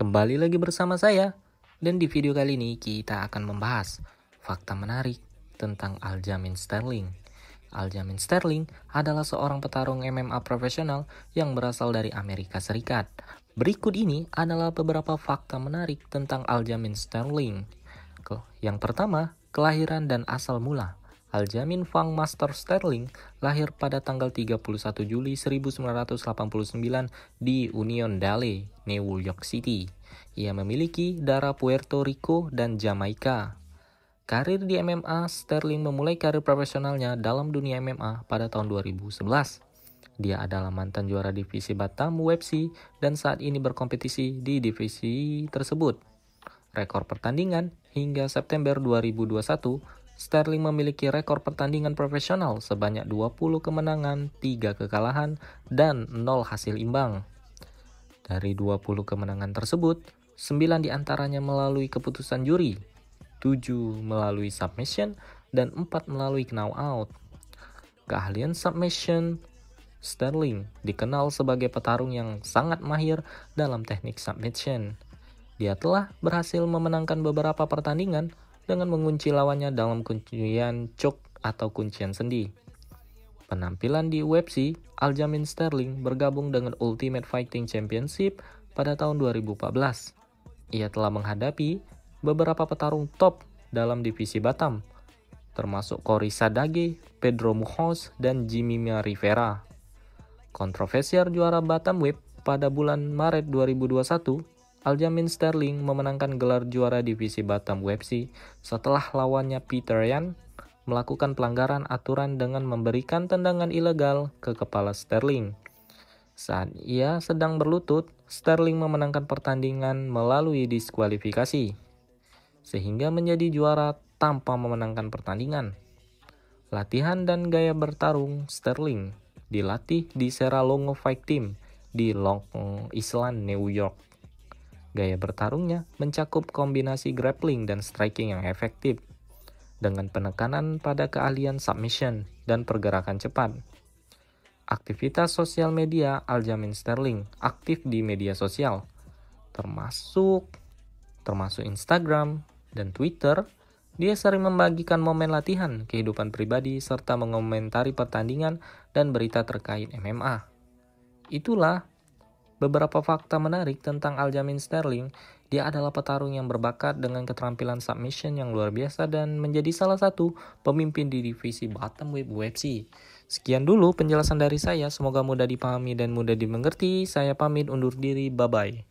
Kembali lagi bersama saya, dan di video kali ini kita akan membahas fakta menarik tentang Aljamin Sterling. Aljamin Sterling adalah seorang petarung MMA profesional yang berasal dari Amerika Serikat. Berikut ini adalah beberapa fakta menarik tentang Aljamin Sterling. Yang pertama, kelahiran dan asal mula. Aljamin Fang Master Sterling lahir pada tanggal 31 Juli 1989 di Union Dale, New York City. Ia memiliki darah Puerto Rico dan Jamaika. Karir di MMA, Sterling memulai karir profesionalnya dalam dunia MMA pada tahun 2011. Dia adalah mantan juara divisi Batam UFC dan saat ini berkompetisi di divisi tersebut. Rekor pertandingan hingga September 2021 Sterling memiliki rekor pertandingan profesional sebanyak 20 kemenangan, 3 kekalahan, dan 0 hasil imbang. Dari 20 kemenangan tersebut, 9 diantaranya melalui keputusan juri, 7 melalui submission, dan 4 melalui knockout. Keahlian submission Sterling dikenal sebagai petarung yang sangat mahir dalam teknik submission. Dia telah berhasil memenangkan beberapa pertandingan dengan mengunci lawannya dalam kuncian choke atau kuncian sendi. Penampilan di UFC, Aljamain Sterling bergabung dengan Ultimate Fighting Championship pada tahun 2014. Ia telah menghadapi beberapa petarung top dalam divisi Batam, termasuk Cory Sadage, Pedro Muhos, dan Jimmy Rivera. Kontroversial juara Batam Web pada bulan Maret 2021 Aljamin Sterling memenangkan gelar juara divisi Batam UFC setelah lawannya Peter Yan melakukan pelanggaran aturan dengan memberikan tendangan ilegal ke kepala Sterling. Saat ia sedang berlutut, Sterling memenangkan pertandingan melalui diskualifikasi, sehingga menjadi juara tanpa memenangkan pertandingan. Latihan dan gaya bertarung Sterling dilatih di Seralongo Fight Team di Long Island, New York. Gaya bertarungnya mencakup kombinasi grappling dan striking yang efektif, dengan penekanan pada keahlian submission dan pergerakan cepat. Aktivitas sosial media Aljamin Sterling aktif di media sosial, termasuk termasuk Instagram dan Twitter. Dia sering membagikan momen latihan, kehidupan pribadi, serta mengomentari pertandingan dan berita terkait MMA. Itulah Beberapa fakta menarik tentang Aljamain Sterling, dia adalah petarung yang berbakat dengan keterampilan submission yang luar biasa dan menjadi salah satu pemimpin di divisi bottomweight UFC. Sekian dulu penjelasan dari saya, semoga mudah dipahami dan mudah dimengerti. Saya pamit undur diri, bye-bye.